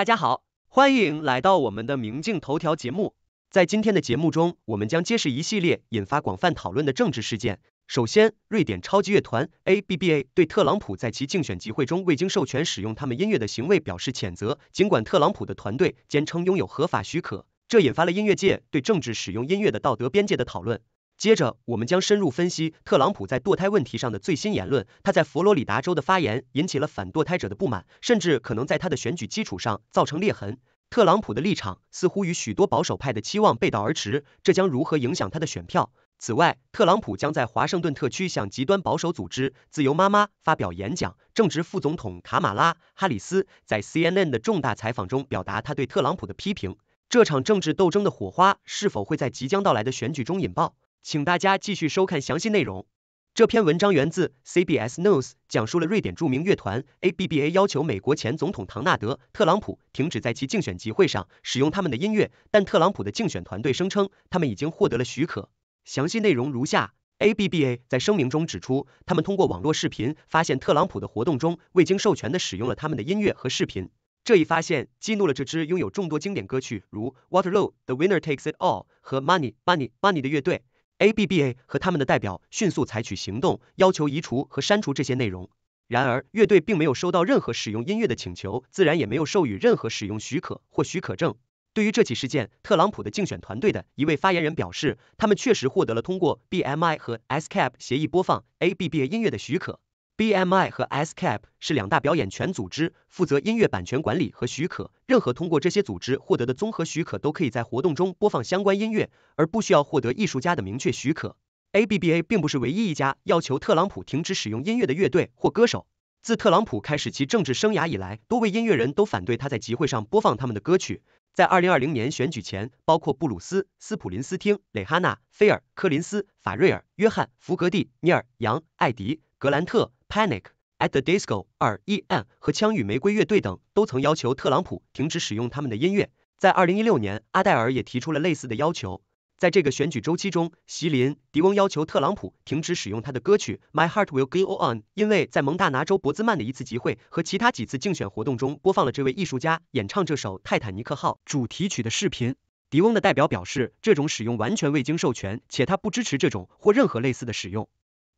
大家好，欢迎来到我们的明镜头条节目。在今天的节目中，我们将揭示一系列引发广泛讨论的政治事件。首先，瑞典超级乐团 ABBA 对特朗普在其竞选集会中未经授权使用他们音乐的行为表示谴责，尽管特朗普的团队坚称拥有合法许可，这引发了音乐界对政治使用音乐的道德边界的讨论。接着，我们将深入分析特朗普在堕胎问题上的最新言论。他在佛罗里达州的发言引起了反堕胎者的不满，甚至可能在他的选举基础上造成裂痕。特朗普的立场似乎与许多保守派的期望背道而驰，这将如何影响他的选票？此外，特朗普将在华盛顿特区向极端保守组织“自由妈妈”发表演讲。正值副总统卡马拉·哈里斯在 CNN 的重大采访中表达他对特朗普的批评，这场政治斗争的火花是否会在即将到来的选举中引爆？请大家继续收看详细内容。这篇文章源自 CBS News，讲述了瑞典著名乐团 ABBA 要求美国前总统唐纳德·特朗普停止在其竞选集会上使用他们的音乐，但特朗普的竞选团队声称他们已经获得了许可。详细内容如下：ABBA 在声明中指出，他们通过网络视频发现特朗普的活动中未经授权的使用了他们的音乐和视频。这一发现激怒了这支拥有众多经典歌曲如《Waterloo》、《The Winner Takes It All》和《Money Money Money》的乐队。A B B A 和他们的代表迅速采取行动，要求移除和删除这些内容。然而，乐队并没有收到任何使用音乐的请求，自然也没有授予任何使用许可或许可证。对于这起事件，特朗普的竞选团队的一位发言人表示，他们确实获得了通过 BMI 和 s c a p 协议播放 A B B A 音乐的许可。BMI 和 s c a p 是两大表演权组织，负责音乐版权管理和许可。任何通过这些组织获得的综合许可，都可以在活动中播放相关音乐，而不需要获得艺术家的明确许可。ABBA 并不是唯一一家要求特朗普停止使用音乐的乐队或歌手。自特朗普开始其政治生涯以来，多位音乐人都反对他在集会上播放他们的歌曲。在2020年选举前，包括布鲁斯、斯普林斯汀、蕾哈娜、菲尔、柯林斯、法瑞尔、约翰、弗格蒂、尼尔、杨、艾迪、格兰特。Panic at the Disco、二 e M 和枪与玫瑰乐队等都曾要求特朗普停止使用他们的音乐。在二零一六年，阿黛尔也提出了类似的要求。在这个选举周期中，席琳·迪翁要求特朗普停止使用他的歌曲《My Heart Will Go On》，因为在蒙大拿州博兹曼的一次集会和其他几次竞选活动中播放了这位艺术家演唱这首《泰坦尼克号》主题曲的视频。迪翁的代表表示，这种使用完全未经授权，且他不支持这种或任何类似的使用。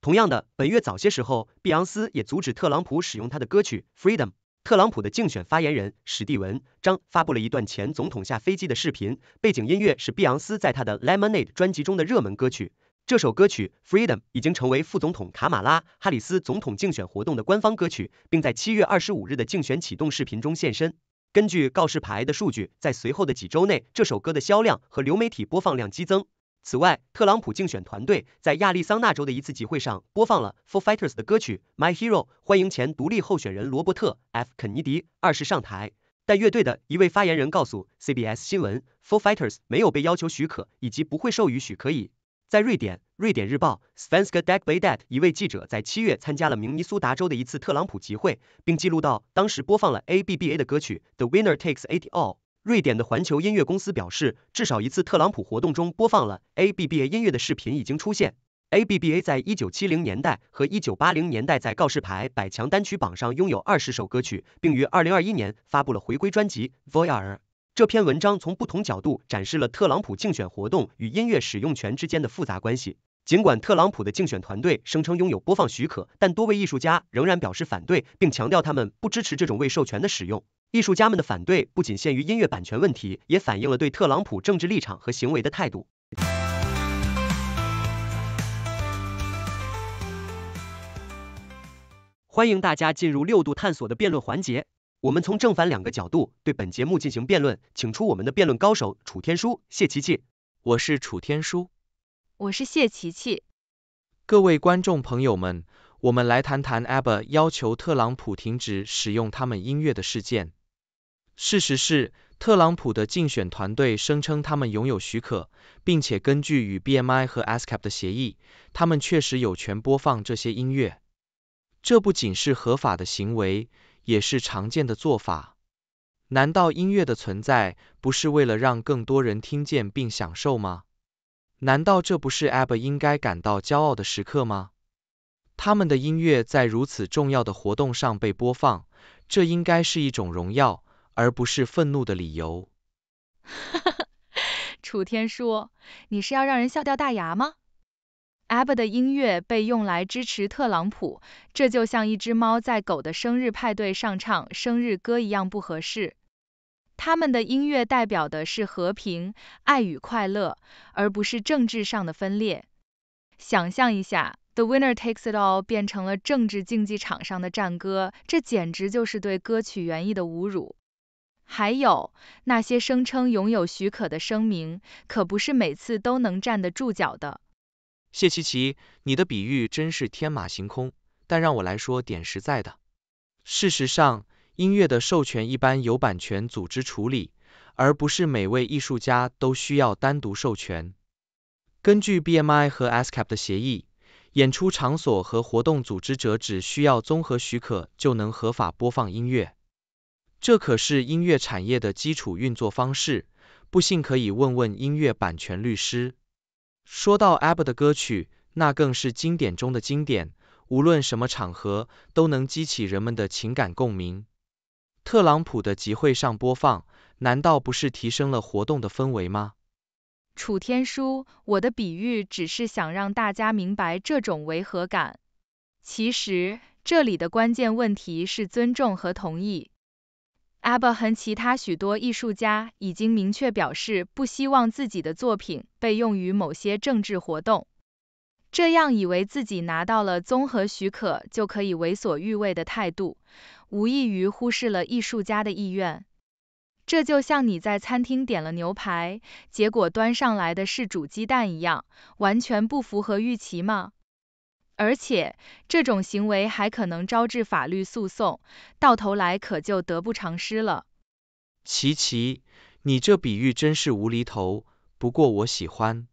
同样的，本月早些时候，碧昂斯也阻止特朗普使用他的歌曲《Freedom》。特朗普的竞选发言人史蒂文·张发布了一段前总统下飞机的视频，背景音乐是碧昂斯在他的《Lemonade》专辑中的热门歌曲。这首歌曲《Freedom》已经成为副总统卡马拉·哈里斯总统竞选活动的官方歌曲，并在七月二十五日的竞选启动视频中现身。根据告示牌的数据，在随后的几周内，这首歌的销量和流媒体播放量激增。此外，特朗普竞选团队在亚利桑那州的一次集会上播放了《Four Fighters》的歌曲《My Hero》，欢迎前独立候选人罗伯特 ·F· 肯尼迪二世上台。但乐队的一位发言人告诉 CBS 新闻，《Four Fighters》没有被要求许可，以及不会授予许可。以在瑞典，《瑞典日报》Svenska Dagbladet 一位记者在七月参加了明尼苏达州的一次特朗普集会，并记录到当时播放了 ABBA 的歌曲《The Winner Takes It All》。瑞典的环球音乐公司表示，至少一次特朗普活动中播放了 ABBA 音乐的视频已经出现。ABBA 在一九七零年代和一九八零年代在告示牌百强单曲榜上拥有二十首歌曲，并于二零二一年发布了回归专辑《v o y e r 这篇文章从不同角度展示了特朗普竞选活动与音乐使用权之间的复杂关系。尽管特朗普的竞选团队声称拥有播放许可，但多位艺术家仍然表示反对，并强调他们不支持这种未授权的使用。艺术家们的反对不仅限于音乐版权问题，也反映了对特朗普政治立场和行为的态度。欢迎大家进入六度探索的辩论环节，我们从正反两个角度对本节目进行辩论，请出我们的辩论高手楚天舒、谢琪琪。我是楚天舒，我是谢琪琪。各位观众朋友们，我们来谈谈 ABBA 要求特朗普停止使用他们音乐的事件。事实是，特朗普的竞选团队声称他们拥有许可，并且根据与 BMI 和 ASCAP 的协议，他们确实有权播放这些音乐。这不仅是合法的行为，也是常见的做法。难道音乐的存在不是为了让更多人听见并享受吗？难道这不是 AB 应该感到骄傲的时刻吗？他们的音乐在如此重要的活动上被播放，这应该是一种荣耀。而不是愤怒的理由。哈哈，楚天舒，你是要让人笑掉大牙吗？Ab b a 的音乐被用来支持特朗普，这就像一只猫在狗的生日派对上唱生日歌一样不合适。他们的音乐代表的是和平、爱与快乐，而不是政治上的分裂。想象一下，The Winner Takes It All 变成了政治竞技场上的战歌，这简直就是对歌曲原意的侮辱。还有那些声称拥有许可的声明，可不是每次都能站得住脚的。谢琪琪，你的比喻真是天马行空，但让我来说点实在的。事实上，音乐的授权一般由版权组织处理，而不是每位艺术家都需要单独授权。根据 BMI 和 ASCAP 的协议，演出场所和活动组织者只需要综合许可就能合法播放音乐。这可是音乐产业的基础运作方式，不信可以问问音乐版权律师。说到 AB 的歌曲，那更是经典中的经典，无论什么场合都能激起人们的情感共鸣。特朗普的集会上播放，难道不是提升了活动的氛围吗？楚天舒，我的比喻只是想让大家明白这种违和感。其实，这里的关键问题是尊重和同意。阿巴和其他许多艺术家已经明确表示，不希望自己的作品被用于某些政治活动。这样以为自己拿到了综合许可就可以为所欲为的态度，无异于忽视了艺术家的意愿。这就像你在餐厅点了牛排，结果端上来的是煮鸡蛋一样，完全不符合预期吗？而且这种行为还可能招致法律诉讼，到头来可就得不偿失了。琪琪，你这比喻真是无厘头，不过我喜欢。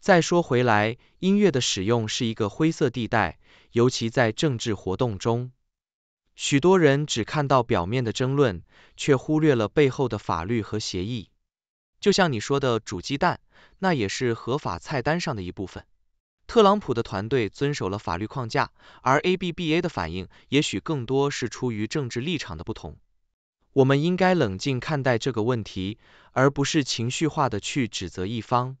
再说回来，音乐的使用是一个灰色地带，尤其在政治活动中，许多人只看到表面的争论，却忽略了背后的法律和协议。就像你说的煮鸡蛋，那也是合法菜单上的一部分。特朗普的团队遵守了法律框架，而 ABBA 的反应也许更多是出于政治立场的不同。我们应该冷静看待这个问题，而不是情绪化的去指责一方。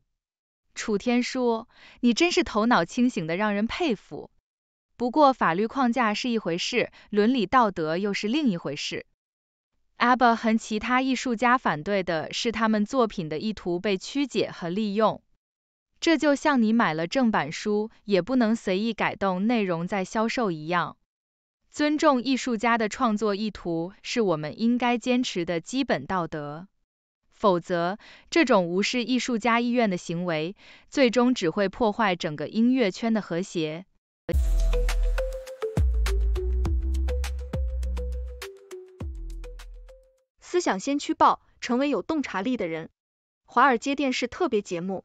楚天舒，你真是头脑清醒的让人佩服。不过法律框架是一回事，伦理道德又是另一回事。ABBA 和其他艺术家反对的是他们作品的意图被曲解和利用。这就像你买了正版书，也不能随意改动内容再销售一样。尊重艺术家的创作意图，是我们应该坚持的基本道德。否则，这种无视艺术家意愿的行为，最终只会破坏整个音乐圈的和谐。思想先驱报，成为有洞察力的人。华尔街电视特别节目。